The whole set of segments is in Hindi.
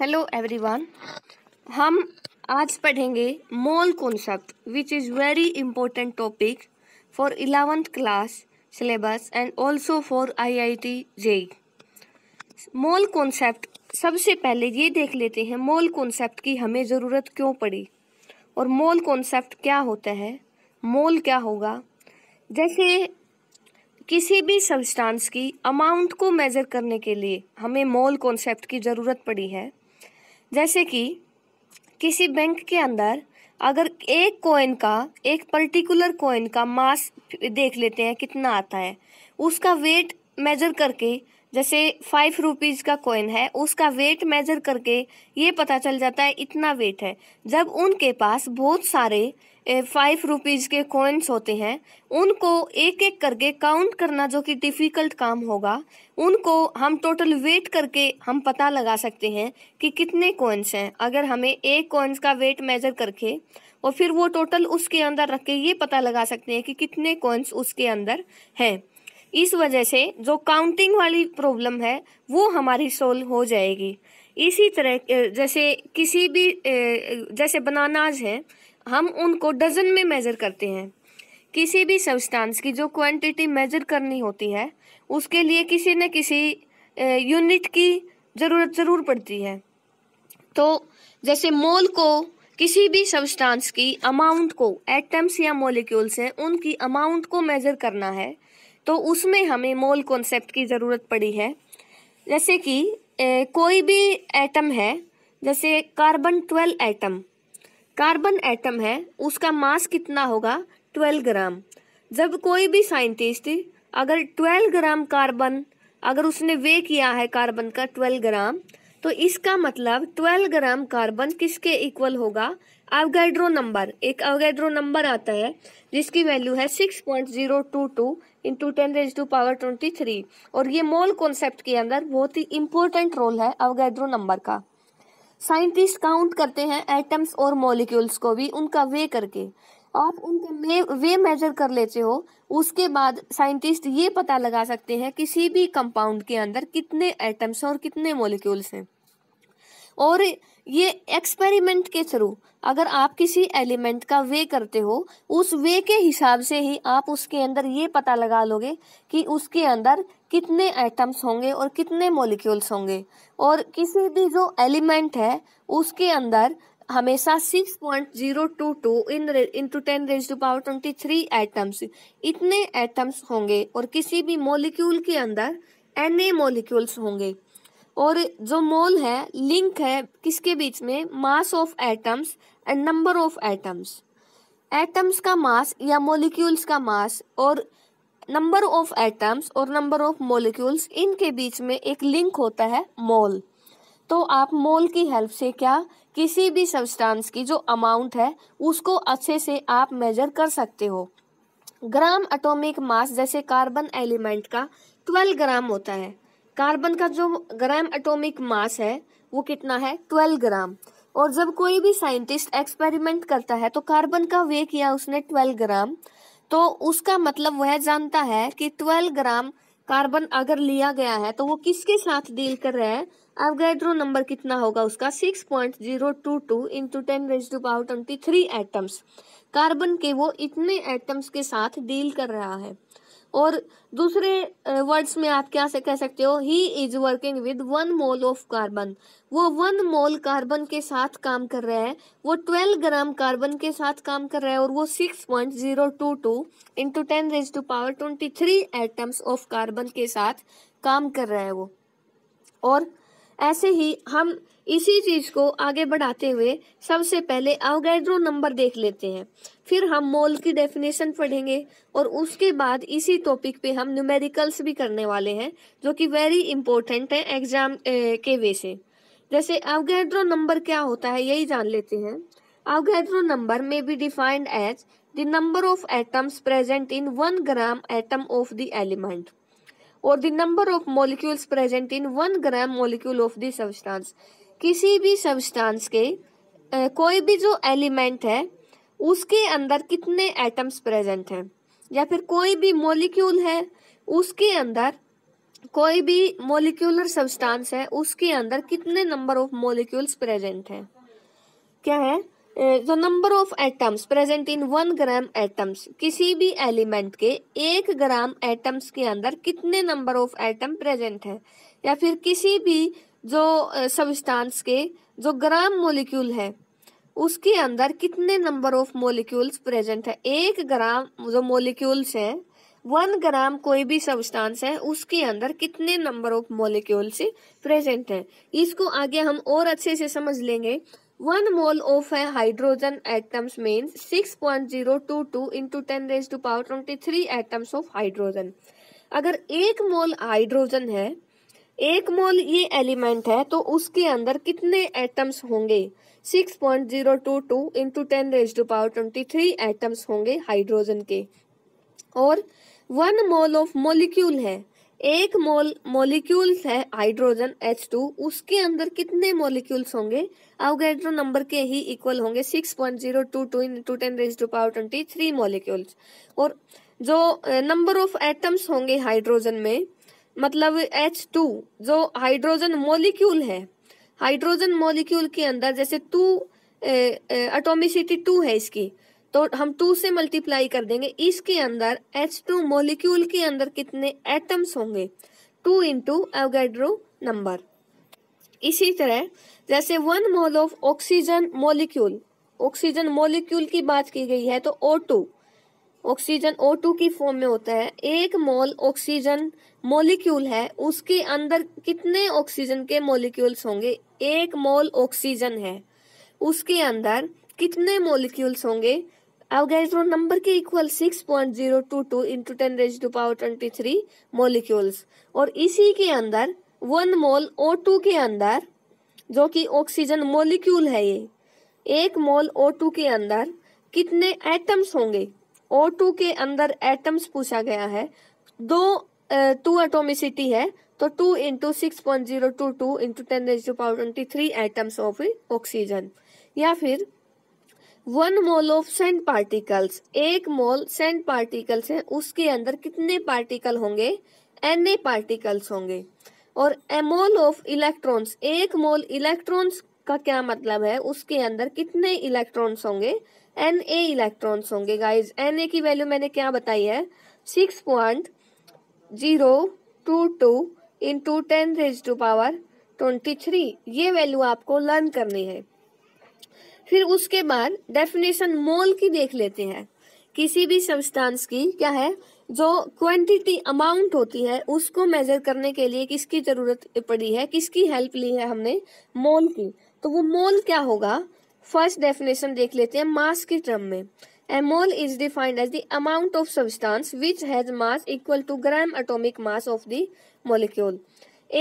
हेलो एवरीवन हम आज पढ़ेंगे mole concept which is very important topic for eleventh class syllabus and also for IIT JEE mole concept सबसे पहले ये देख लेते हैं मोल कॉन्सेप्ट की हमें ज़रूरत क्यों पड़ी और मोल कॉन्सेप्ट क्या होता है मोल क्या होगा जैसे किसी भी सब्सटेंस की अमाउंट को मेज़र करने के लिए हमें मोल कॉन्सेप्ट की ज़रूरत पड़ी है जैसे कि किसी बैंक के अंदर अगर एक कोइन का एक पर्टिकुलर कोइन का मास देख लेते हैं कितना आता है उसका वेट मेजर करके जैसे फाइव रुपीज़ का कोइन है उसका वेट मेजर करके ये पता चल जाता है इतना वेट है जब उनके पास बहुत सारे फाइव रुपीज़ के कॉइन्स होते हैं उनको एक एक करके काउंट करना जो कि डिफ़िकल्ट काम होगा उनको हम टोटल वेट करके हम पता लगा सकते हैं कि कितने कॉइन्स हैं अगर हमें एक कॉइन्स का वेट मेज़र करके और फिर वो टोटल उसके अंदर रख के ये पता लगा सकते हैं कि कितने कॉइन्स उसके अंदर हैं इस वजह से जो काउंटिंग वाली प्रॉब्लम है वो हमारी सोल्व हो जाएगी इसी तरह जैसे किसी भी जैसे बनानाज हैं हम उनको डजन में मेज़र करते हैं किसी भी सब्सटेंस की जो क्वांटिटी मेज़र करनी होती है उसके लिए किसी न किसी यूनिट की ज़रूरत ज़रूर पड़ती है तो जैसे मोल को किसी भी सब्सटेंस की अमाउंट को एटम्स या मोलिक्यूल्स हैं उनकी अमाउंट को मेज़र करना है तो उसमें हमें मोल कॉन्सेप्ट की ज़रूरत पड़ी है जैसे कि ए, कोई भी एटम है जैसे carbon twelve atom carbon atom है उसका मास कितना होगा ट्वेल्व ग्राम जब कोई भी साइंटिस्ट अगर ट्वेल्व ग्राम कार्बन अगर उसने वे किया है कार्बन का ट्वेल्व ग्राम तो इसका मतलब ट्वेल्व ग्राम कार्बन किसके इक्वल होगा अवगैड्रो नंबर एक अवगैड्रो नंबर आता है जिसकी वैल्यू है six point zero two two into ten raise to power twenty three और ये मोल कॉन्सेप्ट के अंदर बहुत ही इंपॉर्टेंट रोल है अवगैड्रो नंबर का साइंटिस्ट काउंट करते हैं एटम्स और मॉलिक्यूल्स को भी उनका वे करके आप उनके मे वे मेजर कर लेते हो उसके बाद साइंटिस्ट ये पता लगा सकते हैं किसी भी कंपाउंड के अंदर कितने एटम्स और कितने मॉलिक्यूल्स हैं और ये एक्सपेरिमेंट के थ्रू अगर आप किसी एलिमेंट का वे करते हो उस वे के हिसाब से ही आप उसके अंदर ये पता लगा लोगे कि उसके अंदर कितने एटम्स होंगे और कितने मोलिक्यूल्स होंगे और किसी भी जो एलिमेंट है उसके अंदर हमेशा 6.022 in into ten raise to power twenty three atoms इतने एटम्स होंगे और किसी भी मोलिक्यूल के अंदर एन ए मोलिक्यूल्स होंगे और जो मोल है लिंक है किसके बीच में mass of atoms and number of atoms atoms का मास या मोलिक्यूल्स का मास और नंबर ऑफ एटम्स और नंबर ऑफ मोलिक्यूल्स इनके बीच में एक लिंक होता है मोल तो आप मोल की हेल्प से क्या किसी भी सब्सटेंस की जो अमाउंट है उसको अच्छे से आप मेजर कर सकते हो ग्राम एटॉमिक मास जैसे कार्बन एलिमेंट का 12 ग्राम होता है कार्बन का जो ग्राम एटॉमिक मास है वो कितना है ट्वेल्व ग्राम और जब कोई भी साइंटिस्ट एक्सपेरिमेंट करता है तो कार्बन का वे किया उसने ट्वेल्व ग्राम तो उसका मतलब वह जानता है कि ट्वेल्व ग्राम कार्बन अगर लिया गया है तो वो किसके साथ डील कर रहा है अवगैड्रो नंबर कितना होगा उसका 6.022 point zero two two into ten raise to power twenty three atoms carbon के वो इतने एटम्स के साथ डील कर रहा है और दूसरे वर्ड्स में आप क्या से कह सकते हो he is working with one mole of carbon वो वन मोल कार्बन के साथ काम कर रहा है वो ट्वेल्व ग्राम कार्बन के साथ काम कर रहा है और वो six point zero two two into ten raise to power twenty three atoms of carbon के साथ काम कर रहा है वो और ऐसे ही हम इसी चीज को आगे बढ़ाते हुए सबसे पहले अवगैड्रो नंबर देख लेते हैं फिर हम मोल की डेफिनेशन पढ़ेंगे और उसके बाद इसी टॉपिक पे हम न्यूमेरिकल्स भी करने वाले हैं जो कि वेरी इंपॉर्टेंट है एग्जाम के वे से जैसे अवगैड्रो नंबर क्या होता है यही जान लेते हैं अवगैड्रो नंबर में be defined as the number of atoms present in one gram atom of the element और the number of molecules present in one gram molecule of the substance किसी भी सब्सटेंस के कोई भी जो एलिमेंट है उसके अंदर कितने एटम्स प्रेजेंट हैं या फिर कोई भी मॉलिक्यूल है उसके अंदर कोई भी मॉलिक्यूलर सब्सटेंस है उसके अंदर कितने नंबर ऑफ मोलिक्यूल्स प्रेजेंट हैं क्या है जो number of atoms present in one gram atoms किसी भी एलिमेंट के एक ग्राम एटम्स के अंदर कितने नंबर ऑफ एटम प्रेजेंट है या फिर किसी भी जो सबस्टांस के जो ग्राम मोलिक्यूल है उसके अंदर कितने नंबर ऑफ मोलिक्यूल्स प्रेजेंट है एक ग्राम जो मोलिक्यूल्स हैं वन ग्राम कोई भी सब्सटेंस है उसके अंदर कितने नंबर ऑफ मोलिक्यूल्स प्रेजेंट है इसको आगे हम और अच्छे से समझ लेंगे वन मोल ऑफ है hydrogen atoms means six point zero two two into ten raise to power twenty three atoms of hydrogen अगर एक मोल हाइड्रोजन है एक मोल ये एलिमेंट है तो उसके अंदर कितने एटम्स होंगे 6.022 point zero two two into ten raise to power twenty three atoms होंगे हाइड्रोजन के और वन मोल ऑफ मोलिक्यूल है एक मोल मोलिक्यूल है हाइड्रोजन एच टू उसके अंदर कितने मोलिक्यूल्स होंगे अवगैड्रो नंबर के ही इक्वल होंगे 6.022 point zero two two into ten raise to power twenty three molecules और जो नंबर ऑफ एटम्स होंगे हाइड्रोजन में मतलब एच टू जो हाइड्रोजन मॉलिक्यूल है हाइड्रोजन मॉलिक्यूल के अंदर जैसे टू अटोमिसिटी टू है इसकी तो हम टू से मल्टीप्लाई कर देंगे इसके अंदर एच टू मोलिक्यूल के अंदर कितने एटम्स होंगे टू इंटू एवगेड्रो नंबर इसी तरह जैसे one mole of oxygen molecule oxygen molecule की बात की गई है तो ओ टू ऑक्सीजन O2 की फॉर्म में होता है एक मोल ऑक्सीजन मॉलिक्यूल है उसके अंदर कितने ऑक्सीजन के मॉलिक्यूल्स होंगे एक मोल ऑक्सीजन है उसके अंदर कितने मॉलिक्यूल्स होंगे अवगैड्रो नंबर के equal 6.022 point zero two two into ten raise to power twenty three molecules और इसी के अंदर वन मोल ओ टू के अंदर जो कि ऑक्सीजन मोलिक्यूल है ये एक मोल ओ टू के अंदर कितने एटम्स होंगे O2 के अंदर एटम्स पूछा गया है दो टू एटोमिसिटी है तो two into six point zero two two into ten raise to power twenty three atoms of oxygen या फिर one mole of cent particles एक मोल सेंट पार्टिकल्स है उसके अंदर कितने पार्टिकल होंगे एन ए पार्टिकल्स होंगे और एमोल ऑफ इलेक्ट्रॉन्स एक मोल इलेक्ट्रॉन्स का क्या मतलब है उसके अंदर कितने इलेक्ट्रॉन्स होंगे एन ए इलेक्ट्रॉन्स होंगे गाइज एन ए की वैल्यू मैंने क्या बताई है six point zero two two into ten raise to power twenty three ये वैल्यू आपको लर्न करनी है फिर उसके बाद डेफिनेशन मोल की देख लेते हैं किसी भी सब्सटेंस की क्या है जो क्वांटिटी अमाउंट होती है उसको मेजर करने के लिए किसकी ज़रूरत पड़ी है किसकी हेल्प ली है हमने मोल की तो वो मोल क्या होगा फर्स्ट डेफिनेशन देख लेते हैं मास के टर्म में a mole is defined as the amount of substance which has mass equal to gram atomic mass of the molecule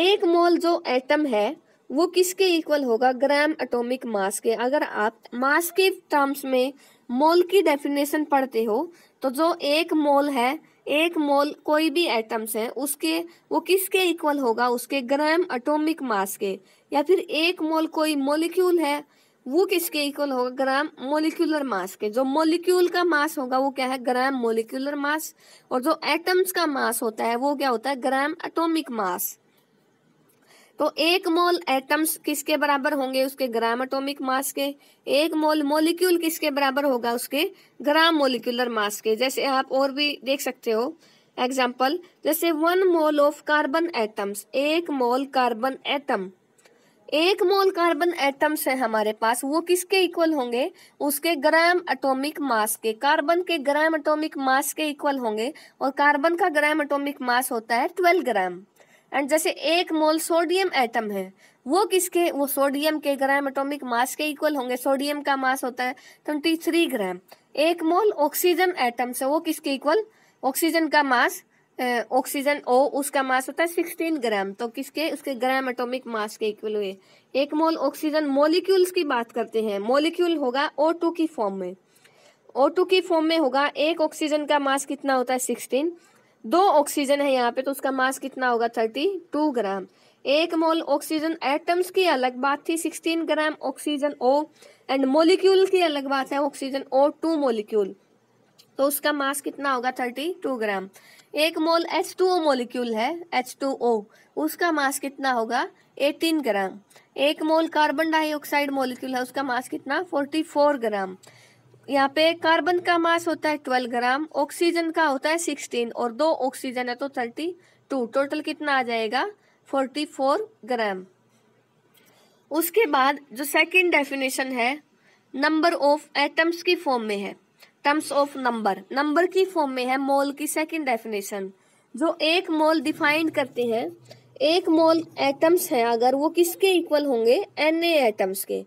एक मोल जो एटम है वो किसके इक्वल होगा ग्राम एटॉमिक मास के अगर आप मास के टर्म्स में मोल की डेफिनेशन पढ़ते हो तो जो एक मोल है एक मोल कोई भी एटम्स है उसके वो किसके इक्वल होगा उसके ग्राम एटॉमिक मास के या फिर एक मोल कोई मॉलिक्यूल है वो किसके इक्वल होगा ग्राम मोलिकुलर मास के जो मोलिक्यूल का मास होगा वो क्या है ग्राम मोलिकुलर मास और जो एटम्स का मास होता है वो क्या होता है ग्राम एटॉमिक मास तो एक मोल एटम्स किसके बराबर होंगे उसके ग्राम एटॉमिक मास के एक मोल मोलिक्यूल किसके बराबर होगा उसके ग्राम मोलिकुलर मास के जैसे आप और भी देख सकते हो एग्जाम्पल जैसे one mole of carbon atoms एक मोल कार्बन एटम एक मोल कार्बन एटम्स है हमारे पास वो किसके इक्वल होंगे उसके ग्राम एटॉमिक मास के कार्बन के ग्राम एटॉमिक मास के इक्वल होंगे और कार्बन का ग्राम एटॉमिक मास होता है ट्वेल्व ग्राम एंड जैसे एक मोल सोडियम एटम है वो किसके वो सोडियम के ग्राम एटॉमिक मास के इक्वल होंगे सोडियम का मास होता है ट्वेंटी थ्री ग्राम एक मोल ऑक्सीजन एटम्स है वो किसके इक्वल ऑक्सीजन का मास ऑक्सीजन ओ उसका मास होता है सिक्सटीन ग्राम तो किसके उसके ग्राम एटॉमिक मास के इक्वल हुए एक मोल ऑक्सीजन मोलिक्यूल्स की बात करते हैं मोलिक्यूल होगा ओ टू की फॉर्म में ओ टू की फॉर्म में होगा एक ऑक्सीजन का मास कितना होता है सिक्सटीन दो ऑक्सीजन है यहाँ पे तो उसका मास कितना होगा थर्टी टू ग्राम एक मोल ऑक्सीजन एटम्स की अलग बात थी sixteen gram oxygen O and molecule की अलग बात है ऑक्सीजन ओ टू मोलिक्यूल तो उसका मास कितना होगा थर्टी टू ग्राम एक mole H two O molecule है एच टू ओ उसका मास कितना होगा 18 ग्राम एक मोल कार्बन डाइऑक्साइड मोलिक्यूल है उसका मास कितना 44 ग्राम यहाँ पे कार्बन का मास होता है 12 ग्राम ऑक्सीजन का होता है 16 और दो ऑक्सीजन है तो 32 टोटल कितना आ जाएगा 44 ग्राम उसके बाद जो सेकंड डेफिनेशन है नंबर ऑफ एटम्स की फॉर्म में है टर्म्स ऑफ नंबर नंबर की फॉर्म में है मोल की सेकंड डेफिनेशन जो एक मोल डिफाइंड करते हैं एक मोल एटम्स हैं अगर वो किसके इक्वल होंगे एन एटम्स के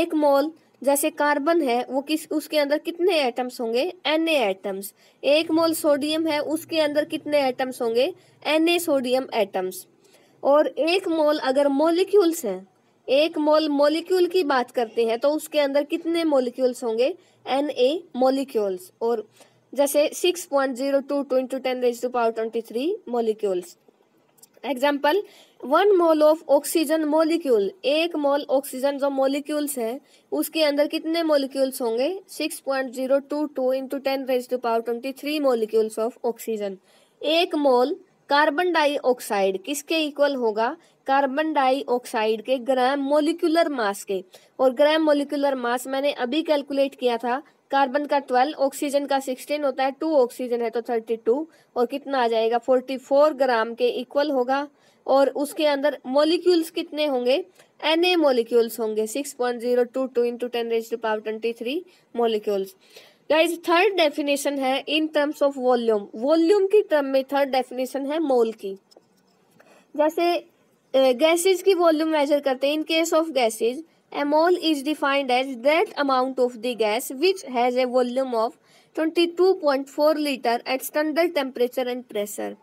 एक मोल जैसे कार्बन है वो किस उसके अंदर कितने एटम्स होंगे एन एटम्स एक मोल सोडियम है उसके अंदर कितने एटम्स होंगे एन सोडियम एटम्स और एक मोल अगर मोलिक्यूल्स हैं एक मोल मोलिक्यूल की बात करते हैं तो उसके अंदर कितने मोलिक्यूल्स होंगे एन ए मोलिक्यूल्स और जैसे six point zero two two into ten raise to power twenty three molecules example one mole of oxygen molecule एक मोल ऑक्सीजन जो मोलिक्यूल्स हैं उसके अंदर कितने मोलिक्यूल्स होंगे six point zero two two into ten raise to power twenty three molecules of oxygen एक मोल कार्बन डाइऑक्साइड किसके इक्वल होगा कार्बन डाइऑक्साइड के ग्राम मोलिकुलर मास के और ग्राम मोलिकुलर मास मैंने अभी कैलकुलेट किया था कार्बन का ट्वेल्व ऑक्सीजन का सिक्सटीन होता है टू ऑक्सीजन है तो थर्टी टू और कितना आ जाएगा फोर्टी फोर ग्राम के इक्वल होगा और उसके अंदर मोलिक्यूल्स कितने होंगे एन ए मोलिक्यूल्स होंगे six point zero two two into ten raise to power twenty three molecules guys third definition है in terms of volume volume की टर्म में थर्ड डेफिनेशन है मोल की जैसे गैसेज की वॉल्यूम मेजर करते हैं in case of gases a mole is defined as that amount of the gas which has a volume of twenty litre at standard temperature and pressure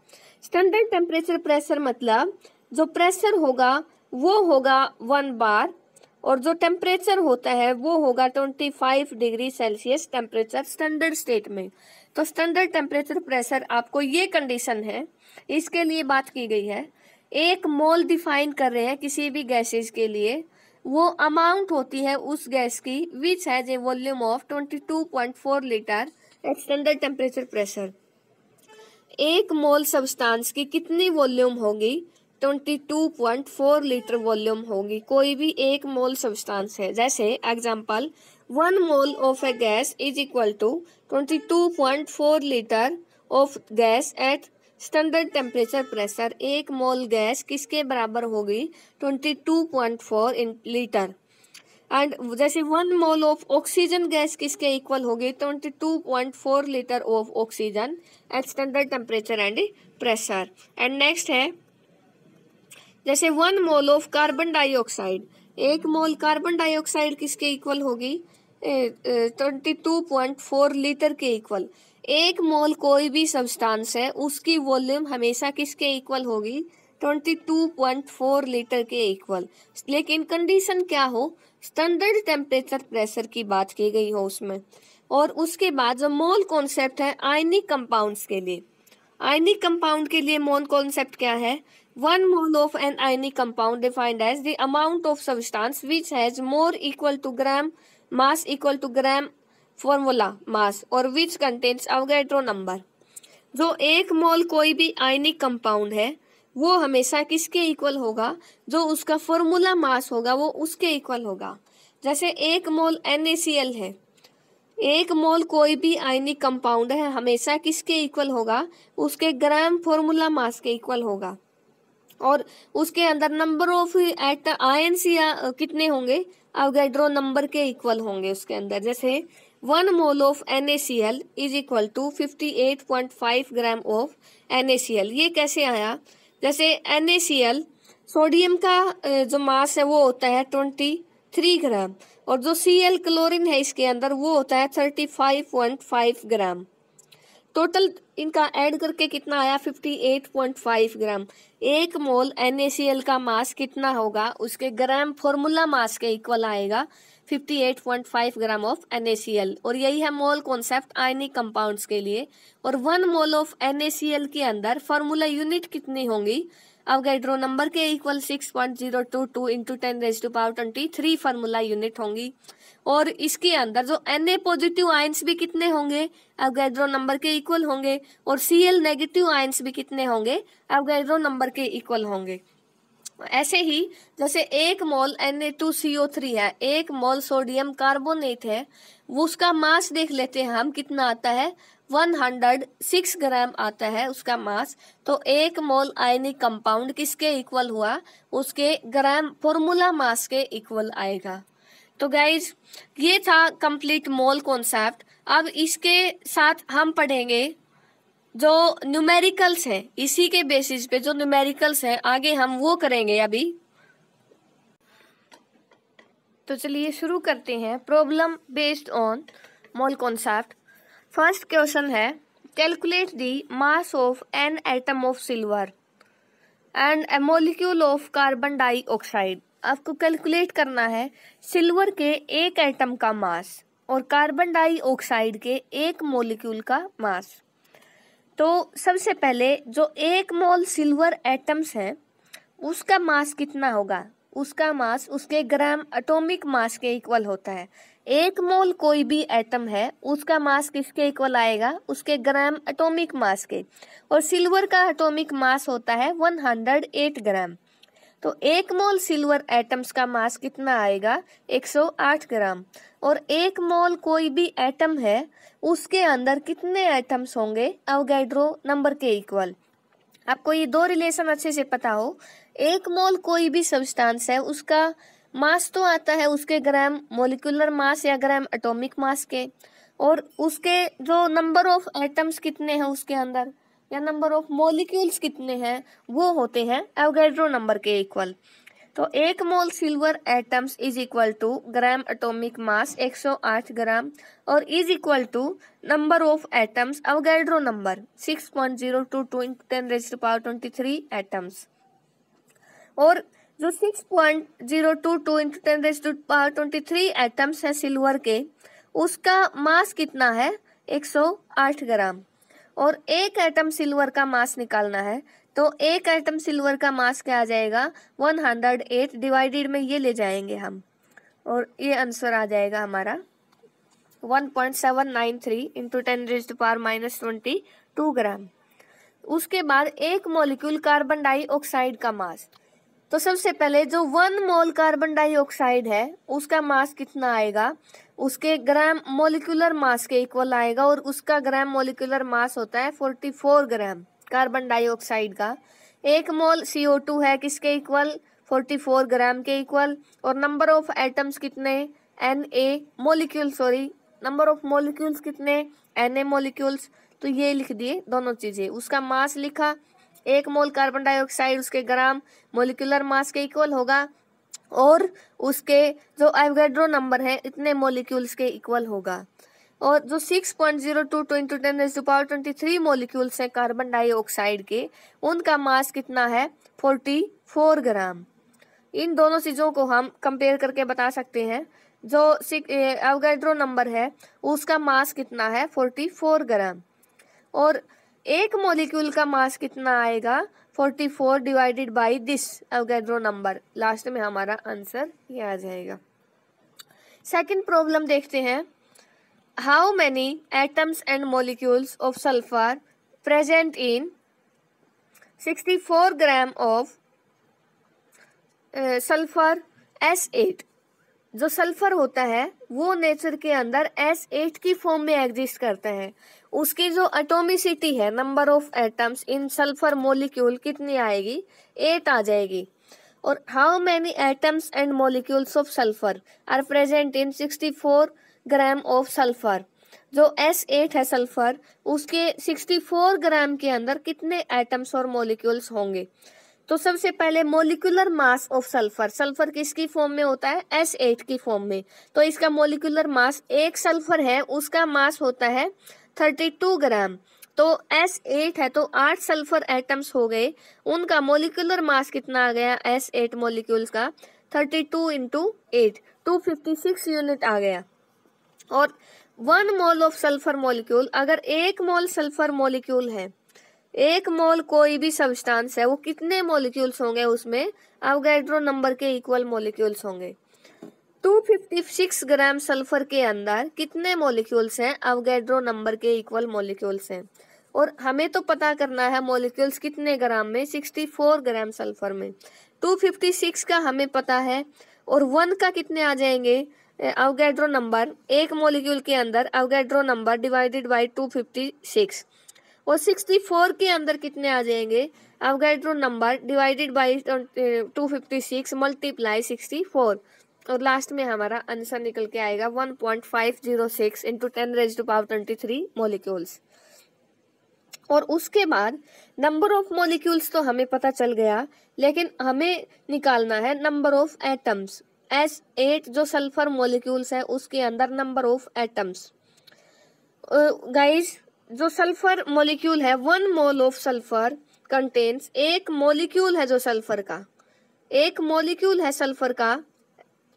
standard temperature pressure मतलब जो प्रेशर होगा वो होगा वन बार और जो टेम्परेचर होता है वो होगा 25 degree Celsius temperature standard state में तो स्टैंडर्ड टेम्परेचर प्रेशर आपको ये कंडीशन है इसके लिए बात की गई है एक मोल डिफाइन कर रहे हैं किसी भी गैसेज के लिए वो अमाउंट होती है उस गैस की which has a volume of 22.4 litre at standard temperature pressure एक मोल सब्सटेंस की कितनी वॉल्यूम होगी 22.4 लीटर वॉल्यूम होगी कोई भी एक मोल सब्सटेंस है जैसे example one mole of a gas is equal to 22.4 litre of gas at standard temperature pressure एक मोल गैस किसके बराबर होगी 22.4 लीटर एंड जैसे one mole of oxygen gas किसके इक्वल होगी 22.4 litre of oxygen at standard temperature and pressure and next है जैसे one mole of carbon dioxide एक मोल कार्बन डाइऑक्साइड किसके इक्वल होगी twenty two point four litre के इक्वल एक मोल कोई भी सब्सटेंस है उसकी वॉल्यूम हमेशा किसके इक्वल होगी twenty two point four litre के इक्वल लेकिन कंडीशन क्या हो स्टैंडर्ड टेम्परेचर प्रेशर की बात की गई हो उसमें और उसके बाद जो मोल कॉन्सेप्ट है आयनिक कंपाउंड्स के लिए आयनिक कंपाउंड के लिए मोल कॉन्सेप्ट क्या है one mole of an ionic compound defined as the amount of substance which has more equal to gram mass equal to gram formula mass or which contains Avogadro number जो एक मोल कोई भी आयनिक कंपाउंड है वो हमेशा किसके इक्वल होगा जो उसका फॉर्मूला मास होगा वो उसके इक्वल होगा जैसे एक मोल NaCl है एक मोल कोई भी आयनिक कंपाउंड है हमेशा किसके इक्वल होगा उसके ग्राम फॉर्मूला मास के इक्वल होगा और उसके अंदर नंबर ऑफ एट आयंस या कितने होंगे अवगैड्रो नंबर के इक्वल होंगे उसके अंदर जैसे one mole of N is equal to fifty eight point five gram of N ये कैसे आया जैसे एन सोडियम का जो मास है वो होता है ट्वेंटी थ्री ग्राम और जो सी एल क्लोरिन है इसके अंदर वो होता है thirty five point five gram total इनका ऐड करके कितना आया 58.5 ग्राम एक मोल एन का मास कितना होगा उसके ग्राम फॉर्मूला मास के इक्वल आएगा 58.5 ग्राम ऑफ एन और यही है मोल कॉन्सेप्ट आयनिक कंपाउंड्स के लिए और वन मोल ऑफ एन के अंदर फार्मूला यूनिट कितनी होंगी अब गाइड्रो नंबर के equal six point zero two two into ten raise to power twenty three formula unit होंगी और इसके अंदर जो एन ए पॉजिटिव आयंस भी कितने होंगे अब गैड्रो नंबर के इक्वल होंगे और सी एल नेगेटिव आयंस भी कितने होंगे अब गैड्रो नंबर के इक्वल होंगे ऐसे ही जैसे एक mole N A two C O three है एक मोल सोडियम कार्बोनेट है वो उसका मास देख लेते हैं हम कितना आता है 106 ग्राम आता है उसका मास तो एक मोल आयनिक कंपाउंड किसके इक्वल हुआ उसके ग्राम फॉर्मूला मास के इक्वल आएगा तो गाइज ये था कंप्लीट मोल कॉन्सेप्ट अब इसके साथ हम पढ़ेंगे जो न्यूमेरिकल्स हैं इसी के बेसिस पे जो न्यूमेरिकल्स हैं आगे हम वो करेंगे अभी तो चलिए शुरू करते हैं problem based on mole concept first question है calculate the mass of an atom of silver and a molecule of carbon dioxide आपको कैलकुलेट करना है सिल्वर के एक एटम का मास और कार्बन डाइऑक्साइड के एक मोलिक्यूल का मास तो सबसे पहले जो एक मोल सिल्वर एटम्स हैं उसका मास कितना होगा उसका मास उसके ग्राम एटॉमिक मास के इक्वल होता है एक मोल कोई भी एटम है उसका मास किसके इक्वल आएगा उसके ग्राम एटॉमिक मास के और सिल्वर का एटॉमिक मास होता है 108 ग्राम तो एक मोल सिल्वर एटम्स का मास कितना आएगा 108 ग्राम और एक मोल कोई भी एटम है उसके अंदर कितने एटम्स होंगे अवगैड्रो नंबर के इक्वल आपको ये दो रिलेशन अच्छे से पता हो एक मोल कोई भी सब्सटेंस है उसका मास तो आता है उसके ग्राम मोलिकुलर मास या ग्राम एटॉमिक मास के और उसके जो नंबर ऑफ एटम्स कितने हैं उसके अंदर या नंबर ऑफ मोलिक्यूल्स कितने हैं वो होते हैं एवगेड्रो नंबर के इक्वल तो एक mole silver atoms is equal to gram atomic mass 108 gram और is equal to number of atoms Avogadro number 6.022 ten raise power three atoms और जो 6.022 point zero two two into ten raise to power twenty three atoms है सिल्वर के उसका मास कितना है 108 ग्राम और एक एटम सिल्वर का मास निकालना है तो एक एटम सिल्वर का मास क्या आ जाएगा 108 डिवाइडेड में ये ले जाएंगे हम और ये आंसर आ जाएगा हमारा 1.793 point seven nine three into ten raise to power minus twenty two gram उसके बाद एक मॉलिक्यूल कार्बन डाइऑक्साइड का मास तो सबसे पहले जो वन मोल कार्बन डाइऑक्साइड है उसका मास कितना आएगा उसके ग्राम मोलिकुलर मास के इक्वल आएगा और उसका ग्राम मोलिकुलर मास होता है forty four gram carbon dioxide का एक मोल सी ओ टू है किसके इक्वल फोर्टी फोर ग्राम के इक्वल और नंबर ऑफ एटम्स कितने N A molecule sorry number of molecules कितने एन ए मोलिक्यूल्स तो ये लिख दिए दोनों चीज़ें उसका मास लिखा एक मोल कार्बन डाइऑक्साइड उसके ग्राम मोलिकुलर मास के इक्वल होगा और उसके जो एवगेड्रो नंबर है इतने मोलिक्यूल्स के इक्वल होगा और जो 6.02 point zero two twenty ten to power twenty three molecules हैं कार्बन डाइऑक्साइड के उनका मास कितना है 44 ग्राम इन दोनों चीज़ों को हम कंपेयर करके बता सकते हैं जो एवगेड्रो नंबर है उसका मास कितना है 44 ग्राम और एक मॉलिक्यूल का मास कितना आएगा forty four divided by this Avogadro number last में हमारा आंसर ये आ जाएगा सेकंड प्रॉब्लम देखते हैं how many atoms and molecules of sulphur present in 64 gram of sulphur S eight जो सल्फर होता है वो नेचर के अंदर एस एट की फॉर्म में एग्जिस्ट करता है उसकी जो एटोमिसिटी है number of atoms in sulphur molecule कितनी आएगी एट आ जाएगी और how many atoms and molecules of sulphur are present in sixty four gram of sulphur जो एस एट है सल्फर उसके सिक्सटी फोर ग्राम के अंदर कितने एटम्स और मोलिक्यूल्स होंगे तो सबसे पहले molecular mass of sulphur sulphur किसकी फॉर्म में होता है एस एट की फॉर्म में तो इसका मोलिकुलर मास एक सल्फर है उसका मास होता है थर्टी टू ग्राम तो एस एट है तो आठ सल्फर एटम्स हो गए उनका मोलिकुलर मास कितना आ गया एस एट मोलिक्यूल्स का thirty two into eight two fifty six unit आ गया और one mole of sulphur molecule अगर एक मोल सल्फर मोलिक्यूल है एक मोल कोई भी सब्सटेंस है वो कितने मोलिक्यूल्स होंगे उसमें अवगैड्रो नंबर के इक्वल मोलिक्यूल्स होंगे 256 ग्राम सल्फर के अंदर कितने मॉलिक्यूल्स हैं अवगैड्रो नंबर के इक्वल मॉलिक्यूल्स हैं और हमें तो पता करना है मॉलिक्यूल्स कितने ग्राम में 64 ग्राम सल्फर में 256 का हमें पता है और वन का कितने आ जाएंगे अवगैड्रो नंबर एक मॉलिक्यूल के अंदर अवगैड्रो नंबर डिवाइडेड बाय 256 और 64 के अंदर कितने आ जाएंगे Avogadro number divided by two fifty six multiply sixty और लास्ट में हमारा आंसर निकल के आएगा one point five zero six into ten raise to power twenty three molecules और उसके बाद नंबर ऑफ मोलिक्यूल्स तो हमें पता चल गया लेकिन हमें निकालना है number of atoms S eight जो सल्फर मोलिक्यूल्स है उसके अंदर नंबर ऑफ एटम्स गाइज जो सल्फर मोलिक्यूल है one mole of sulphur contains एक मोलिक्यूल है जो सल्फर का एक मोलिक्यूल है सल्फर का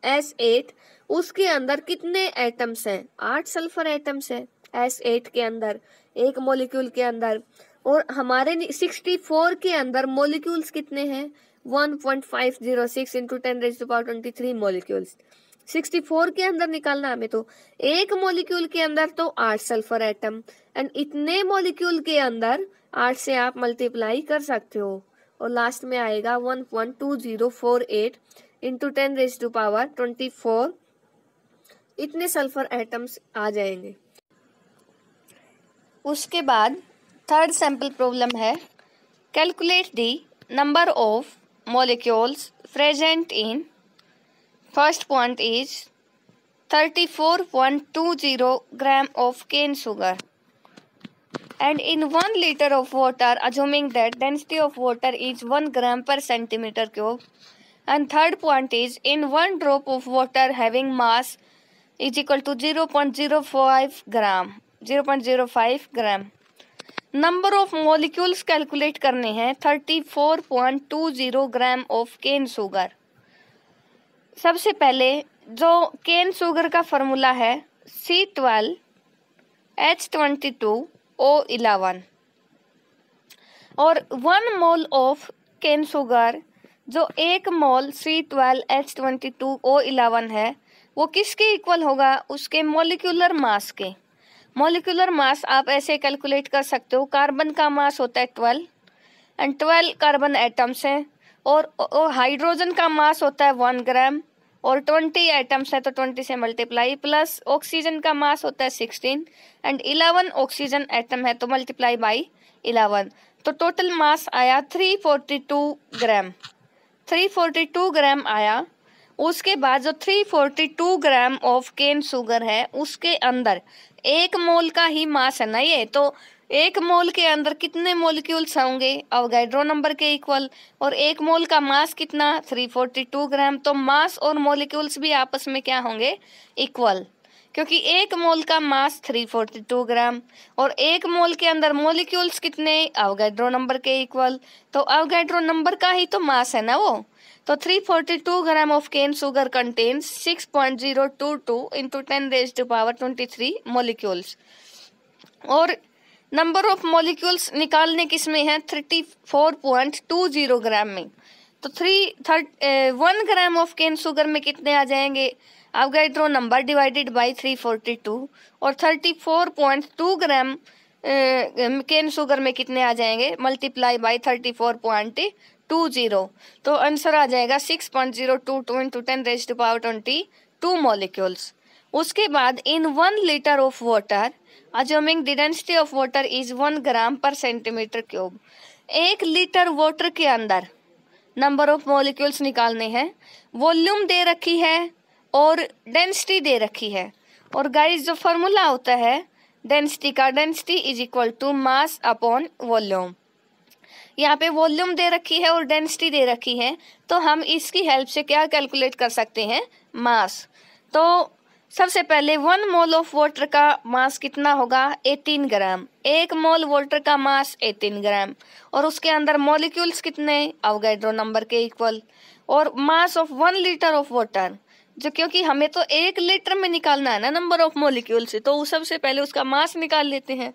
एस एट उसके अंदर कितने एटम्स हैं आठ सल्फर एटम्स हैं एस एट के अंदर एक मॉलिक्यूल के अंदर और हमारे सिक्सटी फोर के अंदर मॉलिक्यूल्स कितने हैं one point five zero six into ten raise to power twenty three molecules sixty four के अंदर निकालना हमें तो एक मोलिक्यूल के अंदर तो आठ सल्फर एटम एंड इतने मोलिक्यूल के अंदर आठ से आप मल्टीप्लाई कर सकते हो और लास्ट में आएगा one point two zero four eight into ten raise to power twenty four इतने सल्फर एटम्स आ जाएंगे उसके बाद थर्ड सैंपल प्रॉब्लम है calculate the number of molecules present in first point is 34120 gram of cane sugar and in 1 liter of water assuming that density of water is 1 gram per centimeter cube and third point is in one drop of water having mass is equal to 0.05 gram 0.05 gram number of molecules calculate करने हैं 34.20 ग्राम ऑफ केन शुगर सबसे पहले जो केन शुगर का फॉर्मूला है C twelve H twenty two O eleven और one mole of cane sugar जो एक मोल C twelve H twenty two O eleven है वो किसके इक्वल होगा उसके मोलिकुलर मास के मोलिकुलर मास आप ऐसे कैलकुलेट कर सकते हो कार्बन का मास होता है twelve and twelve carbon atoms हैं और, हाइड्रोजन का मास होता है वन ग्राम और ट्वेंटी आइटम्स हैं तो ट्वेंटी से मल्टीप्लाई प्लस ऑक्सीजन का मास होता है sixteen and eleven oxygen atom है तो मल्टीप्लाई बाई इलेवन तो टोटल मास आया three forty two gram 342 gram आया उसके बाद जो 342 ग्राम ऑफ केन शुगर है उसके अंदर एक मोल का ही मास है ना ये तो एक मोल के अंदर कितने मोलिक्यूल्स होंगे अवगैड्रो नंबर के इक्वल और एक मोल का मास कितना 342 ग्राम तो मास और मोलिक्यूल्स भी आपस में क्या होंगे इक्वल क्योंकि एक मोल का मास 342 ग्राम और एक मोल के अंदर मोलिक्यूल्स कितने अवगैड्रो नंबर के इक्वल तो अवगैड्रो नंबर का ही तो मास है ना वो तो 342 gram of cane sugar contains 6.022 point zero two two into ten raise to power twenty three molecules और नंबर ऑफ मोलिक्यूल्स निकालने किस में है thirty four point two zero gram में तो three thirty one gram of cane sugar में कितने आ जाएंगे अब गए थ्रो number divided by three forty two और thirty four point two gram cane sugar में कितने आ जाएंगे multiply by thirty four point two zero तो आंसर आ जाएगा six point zero two two into ten raise to power twenty two molecules उसके बाद in one litre of water assuming density of water is one gram per centimetre cube एक लीटर वाटर के अंदर नंबर ऑफ मॉलिक्यूल्स निकालने हैं वॉल्यूम दे रखी है और डेंसिटी दे रखी है और गाइस जो फार्मूला होता है डेंसिटी का density is equal to mass upon volume यहाँ पे वॉल्यूम दे रखी है और डेंसिटी दे रखी है तो हम इसकी हेल्प से क्या कैलकुलेट कर सकते हैं मास तो सबसे पहले वन मोल ऑफ वाटर का मास कितना होगा एटीन ग्राम एक मोल वाटर का मास एटीन ग्राम और उसके अंदर मॉलिक्यूल्स कितने अवगैड्रो नंबर के इक्वल और mass of one litre of water जो क्योंकि हमें तो एक लीटर में निकालना है ना नंबर ऑफ मोलिक्यूल से तो सबसे पहले उसका मास निकाल लेते हैं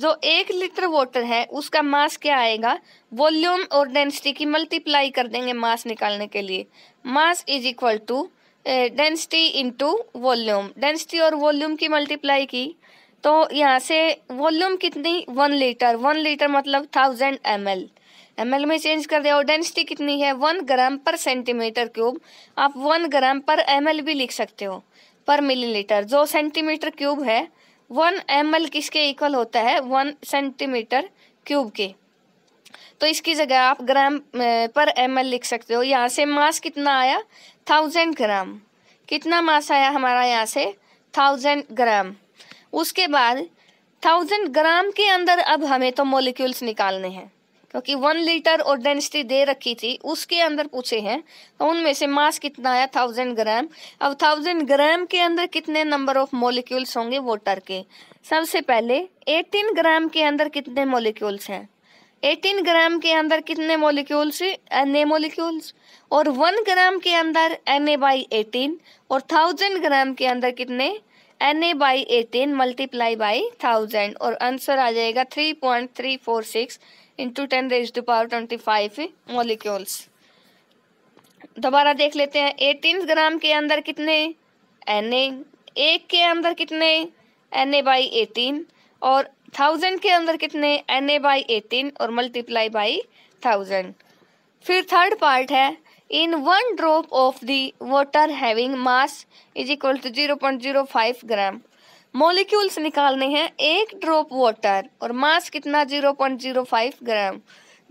जो एक लीटर वाटर है उसका मास क्या आएगा वॉल्यूम और डेंसिटी की मल्टीप्लाई कर देंगे मास निकालने के लिए mass is equal to density into volume density और वॉल्यूम की मल्टीप्लाई की तो यहाँ से वॉल्यूम कितनी वन लीटर वन लीटर मतलब थाउजेंड एम एल एम में चेंज कर दिया और डेंसिटी कितनी है one gram per centimetre cube आप वन ग्राम पर एम भी लिख सकते हो पर मिलीलीटर जो सेंटीमीटर क्यूब है वन एम किसके इक्वल होता है वन सेंटीमीटर क्यूब के तो इसकी जगह आप ग्राम पर एम लिख सकते हो यहाँ से मास कितना आया थाउजेंड ग्राम कितना मास आया हमारा यहाँ से थाउजेंड ग्राम उसके बाद थाउजेंड ग्राम के अंदर अब हमें तो मोलिक्यूल्स निकालने हैं क्योंकि वन लीटर और डेंसिटी दे रखी थी उसके अंदर पूछे हैं तो उनमें से मास कितना आया थाउजेंड ग्राम अब थाउजेंड ग्राम के अंदर कितने नंबर ऑफ मॉलिक्यूल्स होंगे वोटर के सबसे पहले एटीन ग्राम के अंदर कितने मोलिक्यूल्स हैं एटीन ग्राम के अंदर कितने मोलिक्यूल्स एन ए मोलिक्यूल्स और वन ग्राम के अंदर एन ए बाई एटीन और थाउजेंड ग्राम के अंदर कितने N A by eighteen multiply by thousand और आंसर आ जाएगा three point three four six into ten raise to power twenty five molecules दोबारा देख लेते हैं एटीन ग्राम के अंदर कितने एन एक के अंदर कितने एन ए बाई एटीन और थाउजेंड के अंदर कितने एन ए बाई एटीन और मल्टीप्लाई बाई थाउजेंड फिर थर्ड पार्ट है in one drop of the water having mass is equal to zero point zero five gram molecules निकालने हैं एक ड्रॉप वाटर और मास कितना 0.05 ग्राम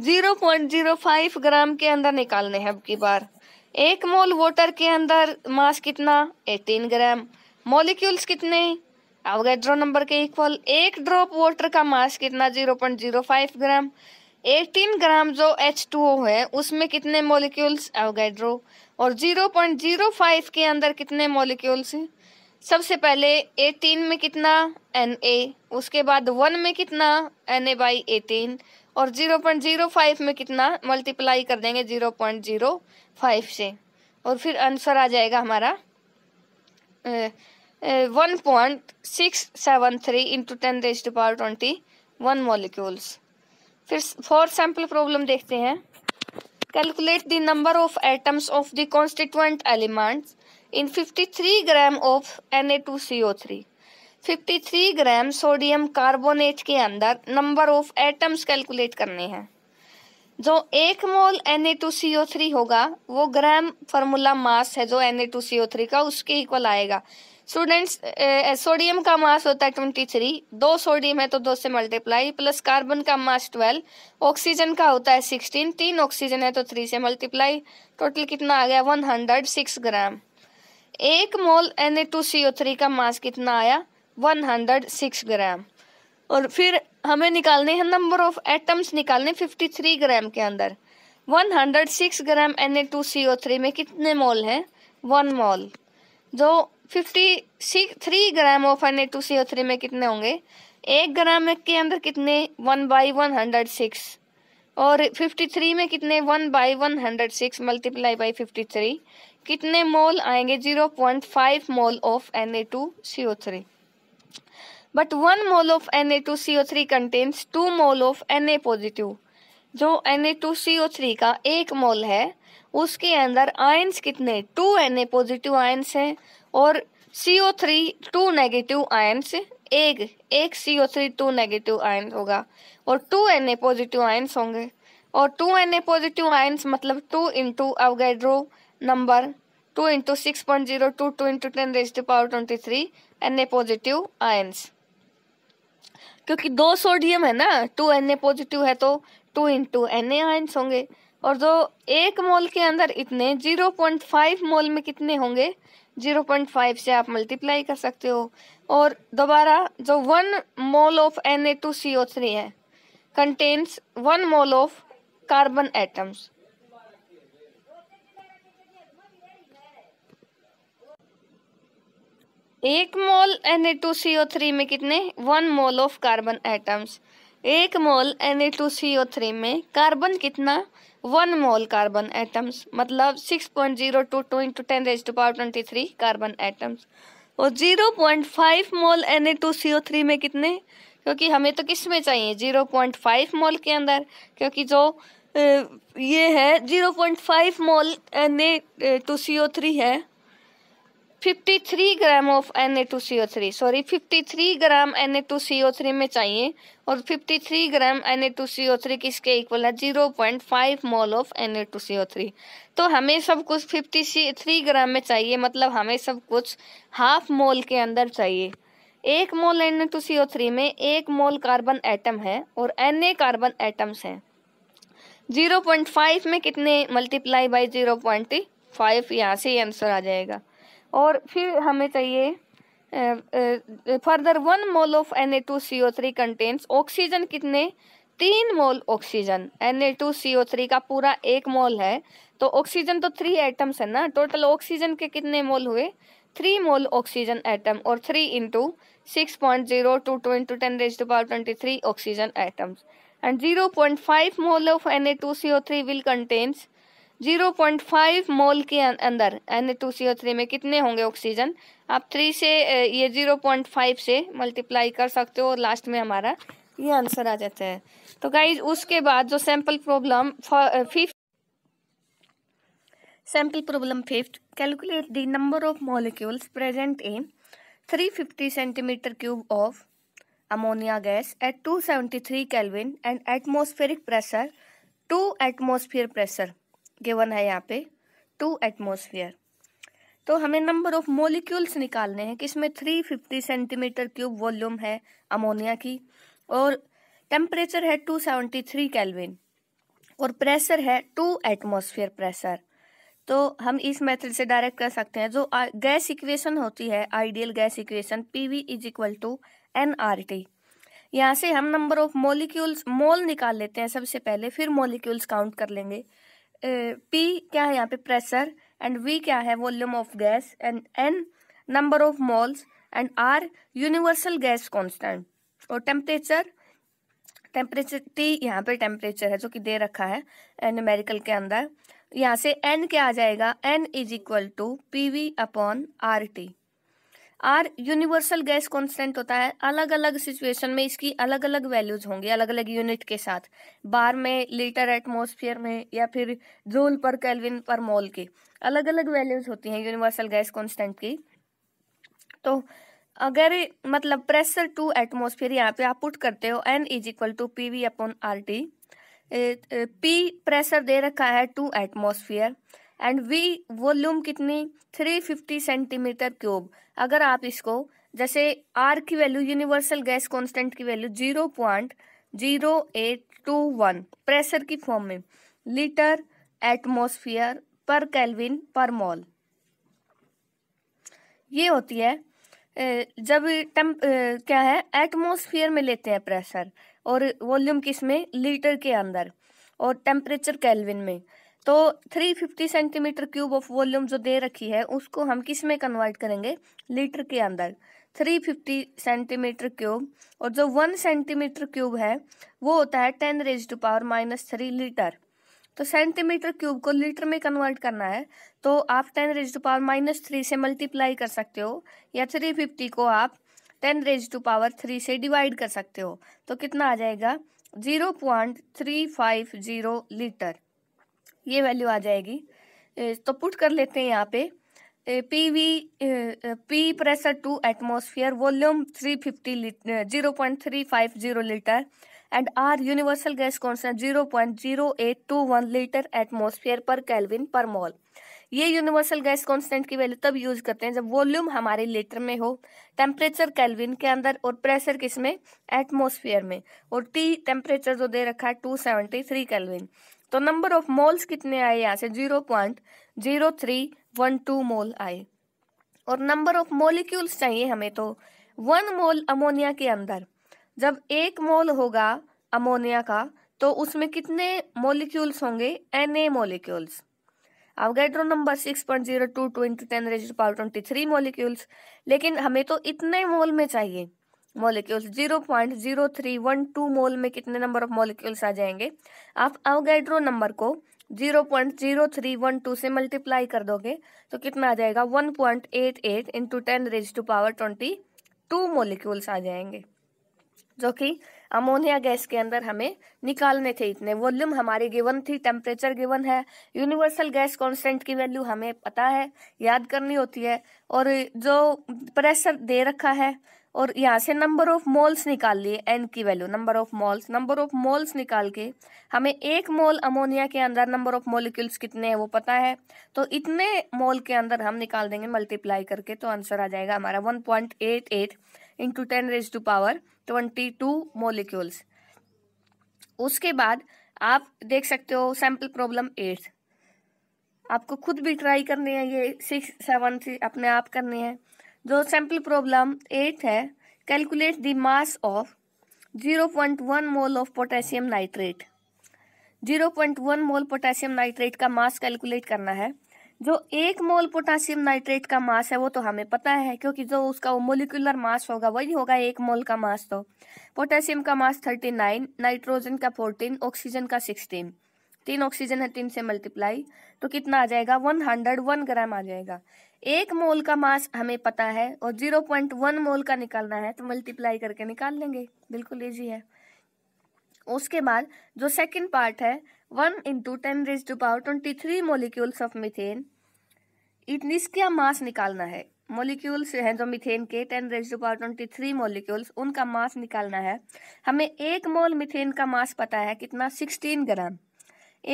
0.05 ग्राम के अंदर निकालने हैं अब की बार एक मोल वाटर के अंदर मास कितना 18 ग्राम मोलिक्यूल्स कितने अवगैड्रो नंबर के इक्वल एक ड्रॉप वाटर का मास कितना 0.05 ग्राम 18 ग्राम जो H2O है उसमें कितने मोलिक्यूल्स अवगैड्रो और 0.05 के अंदर कितने मोलिक्यूल्स हैं सबसे पहले एटीन में कितना एन ए उसके बाद वन में कितना एन ए बाई ए तीन और जीरो पॉइंट जीरो फाइव में कितना मल्टीप्लाई कर देंगे जीरो पॉइंट जीरो फाइव से और फिर आंसर आ जाएगा हमारा one point six seven three into ten raise to power twenty one molecules फिर फॉर सैम्पल प्रॉब्लम देखते हैं calculate the number of atoms of the constituent elements in 53 gram of Na2CO3 53 gram sodium carbonate के अंदर नंबर ऑफ एटम्स कैलकुलेट करने हैं जो एक मोल Na2CO3 होगा वो ग्राम फार्मूला मास है जो Na2CO3 का उसके इक्वल आएगा स्टूडेंट्स सोडियम का मास होता है ट्वेंटी थ्री दो सोडियम है तो दो से मल्टीप्लाई प्लस कार्बन का मास ट्वेल्व ऑक्सीजन का होता है सिक्सटीन तीन ऑक्सीजन है तो थ्री से मल्टीप्लाई टोटल कितना आ गया वन हंड्रेड सिक्स ग्राम एक mole N A two three का मास कितना आया वन हंड्रेड सिक्स ग्राम और फिर हमें निकालने हैं नंबर ऑफ एटम्स निकालने फिफ्टी थ्री ग्राम के अंदर one six gram N A two C O three में कितने मोल हैं वन मोल जो fifty six three gram of N A two C O three में कितने होंगे एक ग्राम के अंदर कितने one by one hundred six और फिफ्टी थ्री में कितने one by one hundred six multiply by fifty three कितने मोल आएंगे zero point five mole of N A two C O three but one mole of N A two C O three contains two mole of N A positive जो N A two C O three का एक मोल है उसके अंदर आयंस कितने two N A positive ions हैं और C O three two negative ions एक एक C O three two negative ion होगा और two N A positive ions होंगे और two N A positive ions मतलब two into Avogadro number two into six point zero two two into ten raise to power twenty three N A positive ions क्योंकि दो सोडियम है ना टू एन ए पॉजिटिव है तो two into N A ions होंगे और जो एक मोल के अंदर इतने जीरो पॉइंट फाइव मोल में कितने होंगे जीरो पॉइंट फाइव से आप मल्टीप्लाई कर सकते हो और दोबारा जो one mole of N A two C O three है contains one mole of carbon atoms एक मोल Na2CO3 में कितने one mole of carbon atoms एक मोल Na2CO3 में कार्बन कितना वन मोल कार्बन एटम्स मतलब six point zero two two into ten raise to power twenty three carbon atoms और zero point five mole Na2CO3 में कितने क्योंकि हमें तो किस में चाहिए जीरो पॉइंट फाइव मोल के अंदर क्योंकि जो ये है zero point five mole N A two C O three है 53 gram of Na2CO3 sorry 53 gram Na2CO3 में चाहिए और 53 ग्राम Na2CO3 किसके इक्वल है 0.5 मोल ऑफ Na2CO3 तो हमें सब कुछ 53 ग्राम में चाहिए मतलब हमें सब कुछ हाफ मोल के अंदर चाहिए एक मोल Na2CO3 में एक मोल कार्बन एटम है और Na कार्बन एटम्स हैं 0.5 में कितने मल्टीप्लाई बाई 0.5 यहाँ से आंसर आ जाएगा और फिर हमें चाहिए further one mole of N A two C O three contains oxygen कितने तीन mole oxygen N A two C O three का पूरा एक मोल है तो ऑक्सीजन तो थ्री एटम्स है ना टोटल ऑक्सीजन के कितने मोल हुए थ्री मोल ऑक्सीजन एटम और three into six point zero two two into ten raise to power twenty three oxygen atoms and zero point five mole of N A two C O three will contains zero point five mole के अं-, अंदर N A two C O three में कितने होंगे ऑक्सीजन आप थ्री से ये जीरो पॉइंट फाइव से मल्टीप्लाई कर सकते हो और लास्ट में हमारा ये आंसर आ जाता है तो गाइज उसके बाद जो sample problem fifth sample problem fifth calculate the number of molecules present in 350 centimetre cube of at two seventy 273 kelvin and atmospheric pressure two atmosphere pressure given है यहाँ पे टू एटमोसफियर तो हमें नंबर ऑफ मोलिक्यूल्स निकालने हैं कि इसमें three fifty centimetre cube volume है अमोनिया की और टेम्परेचर है टू सेवेंटी थ्री कैलविन और प्रेशर है टू एटमोसफियर प्रेशर तो हम इस मेथड से डायरेक्ट कर सकते हैं जो गैस इक्वेशन होती है ideal gas equation P V is equal to N R T यहाँ से हम नंबर ऑफ मॉलिक्यूल्स मोल निकाल लेते हैं सबसे पहले फिर मॉलिक्यूल्स काउंट कर लेंगे पी क्या है यहाँ पे प्रेशर एंड वी क्या है volume of gas and N number of moles and R universal gas constant और टेम्परेचर टेम्परेचर टी यहाँ पे टेम्परेचर है जो कि दे रखा है एनमेरिकल के अंदर यहाँ से एन क्या आ जाएगा N is equal to P V upon R T R universal gas constant होता है अलग अलग सिचुएशन में इसकी अलग अलग वैल्यूज होंगे अलग अलग यूनिट के साथ बार में लीटर एटमोस्फियर में या फिर जूल पर कैलविन पर मोल के अलग अलग वैल्यूज होती हैं यूनिवर्सल गैस कॉन्स्टेंट की तो अगर मतलब प्रेशर टू एटमोसफियर यहाँ पे आप पुट करते हो N is equal to P V upon R T P pressure दे रखा है two atmosphere and V volume कितनी 350 सेंटीमीटर क्यूब अगर आप इसको जैसे आर की वैल्यू यूनिवर्सल गैस कांस्टेंट की value zero point zero eight two one pressure की फॉर्म में litre atmosphere per kelvin per mole ये होती है जब टेम्प क्या है एटमोसफियर में लेते हैं प्रेशर और वॉल्यूम किस में लीटर के अंदर और टेम्परेचर कैलविन में तो 350 सेंटीमीटर क्यूब ऑफ वॉल्यूम जो दे रखी है उसको हम किस में कन्वर्ट करेंगे लीटर के अंदर 350 सेंटीमीटर क्यूब और जो वन सेंटीमीटर क्यूब है वो होता है ten raise to power minus three litre तो सेंटीमीटर क्यूब को लीटर में कन्वर्ट करना है तो आप ten raise to power minus three से मल्टीप्लाई कर सकते हो या थ्री फिफ्टी को आप ten raise to power three से डिवाइड कर सकते हो तो कितना आ जाएगा zero point three five zero litre ये वैल्यू आ जाएगी तो पुट कर लेते हैं यहाँ पे P V P pressure two atmosphere volume three fifty zero point three five zero litre and R universal gas constant zero point zero eight two one litre atmosphere per kelvin per mole ये यूनिवर्सल गैस कॉन्सटेंट की वैल्यू तब यूज करते हैं जब वॉल्यूम हमारे लीटर में हो टेम्परेचर कैलविन के अंदर और प्रेशर किस में एटमोसफियर में और टी टेम्परेचर जो दे रखा है टू सेवेंटी थ्री कैलविन तो नंबर ऑफ मोल्स कितने आए यहाँ से zero point zero three one two mole आए और नंबर ऑफ मोलिक्यूल्स चाहिए हमें तो वन मोल अमोनिया के अंदर जब एक मोल होगा अमोनिया का तो उसमें कितने मोलिक्यूल्स होंगे N A molecules Avogadro number six point zero two two into ten raise to power twenty three molecules लेकिन हमें तो इतने मोल में चाहिए molecules zero point zero three one two mole में कितने नंबर ऑफ मॉलिक्यूल्स आ जाएंगे आप अवगैड्रो नंबर को zero point zero three one two से मल्टीप्लाई कर दोगे तो कितना आ जाएगा one point eight eight into ten raise to power twenty two molecules आ जाएंगे जो कि अमोनिया गैस के अंदर हमें निकालने थे इतने वॉल्यूम हमारी गिवन थी टेम्परेचर गिवन है यूनिवर्सल गैस कांस्टेंट की वैल्यू हमें पता है याद करनी होती है और जो प्रेशर दे रखा है और यहाँ से नंबर ऑफ मोल्स निकाल लिए एन की value number of moles number of moles निकाल के हमें एक मोल अमोनिया के अंदर नंबर ऑफ मोलिक्यूल्स कितने हैं वो पता है तो इतने मोल के अंदर हम निकाल देंगे मल्टीप्लाई करके तो आंसर आ जाएगा हमारा one point eight eight into ten raise to power twenty two molecules उसके बाद आप देख सकते हो सैम्पल प्रॉब्लम एट आपको खुद भी ट्राई करनी है ये सिक्स सेवन से अपने आप करनी है जो सैम्पल प्रॉब्लम एट है calculate the mass of 0.1 mole of potassium nitrate 0.1 mole potassium nitrate का मास कैलकुलेट करना है जो एक मोल पोटेशियम नाइट्रेट का मास है वो तो हमें पता है क्योंकि जो उसका मोलिकुलर मास होगा वही होगा एक मोल का मास तो पोटेशियम का मास थर्टी नाइन नाइट्रोजन का फोर्टीन ऑक्सीजन का सिक्सटीन तीन ऑक्सीजन है तीन से मल्टीप्लाई तो कितना आ जाएगा वन हंड्रेड वन ग्राम आ जाएगा एक मोल का मास हमें पता है और जीरो पॉइंट वन मोल का निकालना है तो मल्टीप्लाई करके निकाल लेंगे बिल्कुल ईजी है उसके बाद जो सेकंड पार्ट है one into ten raise to power twenty three molecules of methane इसका मास निकालना है मोलिक्यूल्स हैं जो मिथेन के ten raise to power twenty three molecules उनका मास निकालना है हमें एक मोल मिथेन का मास पता है कितना सिक्सटीन ग्राम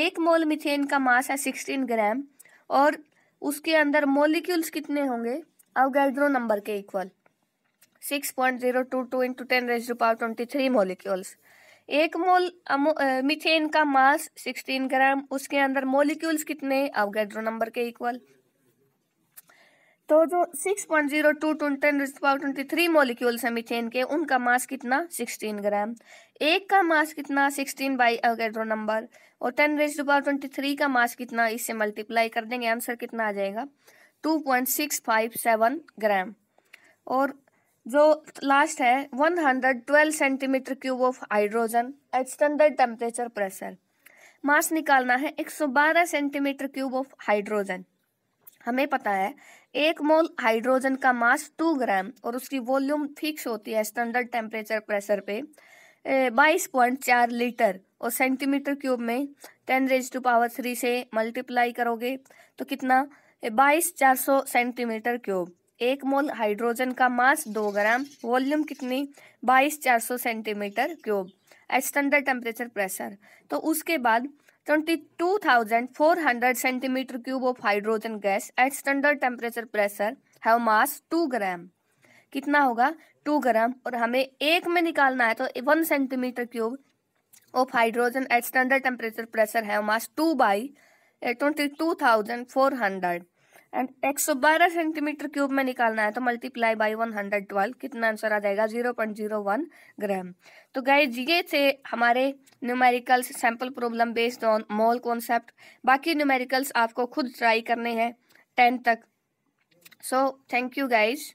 एक मोल मिथेन का मास है सिक्सटीन ग्राम और उसके अंदर मोलिक्यूल्स कितने होंगे अवगैड्रो नंबर के equal six point zero two two into ten raise to power twenty three molecules एक मोल मिथेन uh, uh, का मास 16 ग्राम उसके अंदर मोलिक्यूल्स कितने अवगैड्रो नंबर के इक्वल तो जो 6.02 point zero two two ten power twenty three molecules हैं मिथेन के उनका मास कितना 16 ग्राम एक का मास कितना 16 बाई अगेड्रो नंबर और ten raise to power twenty three का मास कितना इससे मल्टीप्लाई कर देंगे आंसर कितना आ जाएगा 2.657 ग्राम और जो लास्ट है 112 centimetre cube of hydrogen at standard temperature pressure mass निकालना है बारह सेंटीमीटर क्यूब ऑफ हाइड्रोजन हमें पता है एक मोल हाइड्रोजन का मास टू ग्राम और उसकी वॉल्यूम फिक्स होती है स्टैंडर्ड टेम्परेचर प्रेशर पे बाईस पॉइंट चार लीटर और सेंटीमीटर क्यूब में ten raise to power three से मल्टीप्लाई करोगे तो कितना बाईस चार सौ सेंटीमीटर क्यूब एक मोल हाइड्रोजन का मास दो ग्राम वॉल्यूम कितनी बाईस चार सौ centimetre cube at standard temperature pressure तो उसके बाद twenty two thousand four hundred centimetre cube of hydrogen gas at standard temperature pressure है मास टू ग्राम कितना होगा टू ग्राम और हमें एक में निकालना है तो one centimetre cube of hydrogen at standard temperature pressure है mass two by twenty two thousand four hundred and एक सौ बारह सेंटीमीटर क्यूब में निकालना है तो multiply by one hundred twelve कितना आंसर आ जाएगा zero zero point one gram तो गाइज ये थे हमारे numericals sample problem based on mole concept बाकी न्यूमेरिकल्स आपको खुद ट्राई करने हैं टेंथ तक सो थैंक यू गाइज़